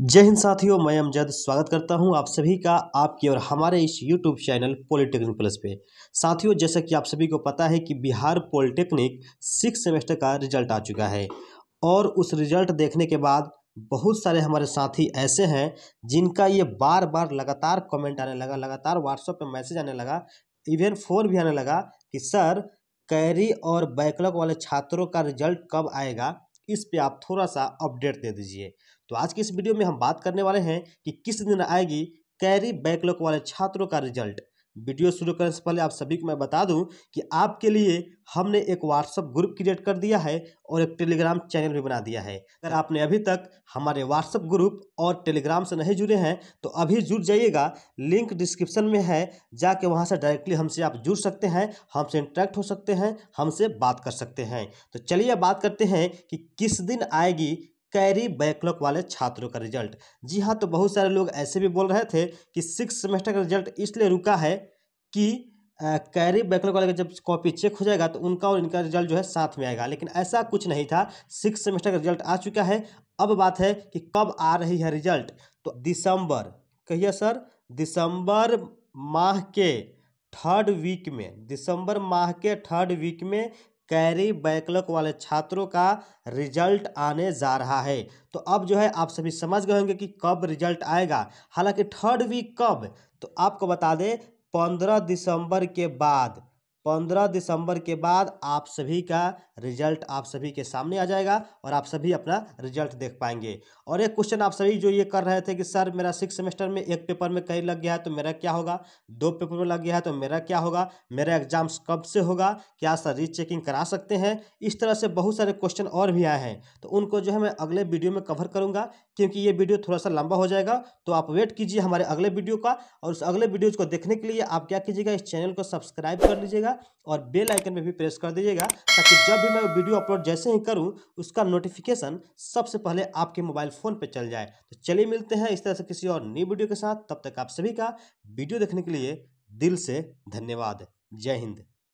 जय हिंद साथियों मैं अमजद स्वागत करता हूं आप सभी का आपके और हमारे इस यूट्यूब चैनल पॉलिटेक्निक प्लस पे साथियों जैसा कि आप सभी को पता है कि बिहार पॉलिटेक्निक सिक्स सेमेस्टर का रिजल्ट आ चुका है और उस रिजल्ट देखने के बाद बहुत सारे हमारे साथी ऐसे हैं जिनका ये बार बार लगातार कमेंट आने लगा लगातार व्हाट्सएप पर मैसेज आने लगा इवन फ़ोन भी आने लगा कि सर कैरी और बैकलॉग वाले छात्रों का रिजल्ट कब आएगा इस पे आप थोड़ा सा अपडेट दे दीजिए तो आज की इस वीडियो में हम बात करने वाले हैं कि किस दिन आएगी कैरी बैकलॉग वाले छात्रों का रिजल्ट वीडियो शुरू करने से पहले आप सभी को मैं बता दूं कि आपके लिए हमने एक व्हाट्सअप ग्रुप क्रिएट कर दिया है और एक टेलीग्राम चैनल भी बना दिया है अगर आपने अभी तक हमारे व्हाट्सअप ग्रुप और टेलीग्राम से नहीं जुड़े हैं तो अभी जुड़ जाइएगा लिंक डिस्क्रिप्शन में है जाके वहाँ से डायरेक्टली हमसे आप जुड़ सकते हैं हमसे इंटरेक्ट हो सकते हैं हमसे बात कर सकते हैं तो चलिए बात करते हैं कि किस दिन आएगी कैरी बैकलॉग वाले छात्रों का रिजल्ट जी हाँ तो बहुत सारे लोग ऐसे भी बोल रहे थे कि सिक्स सेमेस्टर का रिजल्ट इसलिए रुका है कि कैरी बैकलॉग वाले का जब कॉपी चेक हो जाएगा तो उनका और इनका रिजल्ट जो है साथ में आएगा लेकिन ऐसा कुछ नहीं था सिक्स सेमेस्टर का रिजल्ट आ चुका है अब बात है कि कब आ रही है रिजल्ट तो दिसंबर कहिए सर दिसंबर माह के थर्ड वीक में दिसंबर माह के थर्ड वीक में कैरी बैकलॉग वाले छात्रों का रिजल्ट आने जा रहा है तो अब जो है आप सभी समझ गए होंगे कि कब रिजल्ट आएगा हालांकि थर्ड वीक कब तो आपको बता दें पंद्रह दिसंबर के बाद पंद्रह दिसंबर के बाद आप सभी का रिजल्ट आप सभी के सामने आ जाएगा और आप सभी अपना रिजल्ट देख पाएंगे और एक क्वेश्चन आप सभी जो ये कर रहे थे कि सर मेरा सिक्स सेमेस्टर में एक पेपर में कहीं लग गया है तो मेरा क्या होगा दो पेपर में लग गया है तो मेरा क्या होगा मेरा एग्जाम्स कब से होगा क्या सर री चेकिंग करा सकते हैं इस तरह से बहुत सारे क्वेश्चन और भी आए हैं तो उनको जो है मैं अगले वीडियो में कवर करूँगा क्योंकि ये वीडियो थोड़ा सा लंबा हो जाएगा तो आप वेट कीजिए हमारे अगले वीडियो का और उस अगले वीडियोज़ को देखने के लिए आप क्या कीजिएगा इस चैनल को सब्सक्राइब कर लीजिएगा और बेल आइकन में भी प्रेस कर दीजिएगा ताकि जब भी मैं वीडियो अपलोड जैसे ही करूं उसका नोटिफिकेशन सबसे पहले आपके मोबाइल फ़ोन पर चल जाए तो चलिए मिलते हैं इस तरह से किसी और नई वीडियो के साथ तब तक आप सभी का वीडियो देखने के लिए दिल से धन्यवाद जय हिंद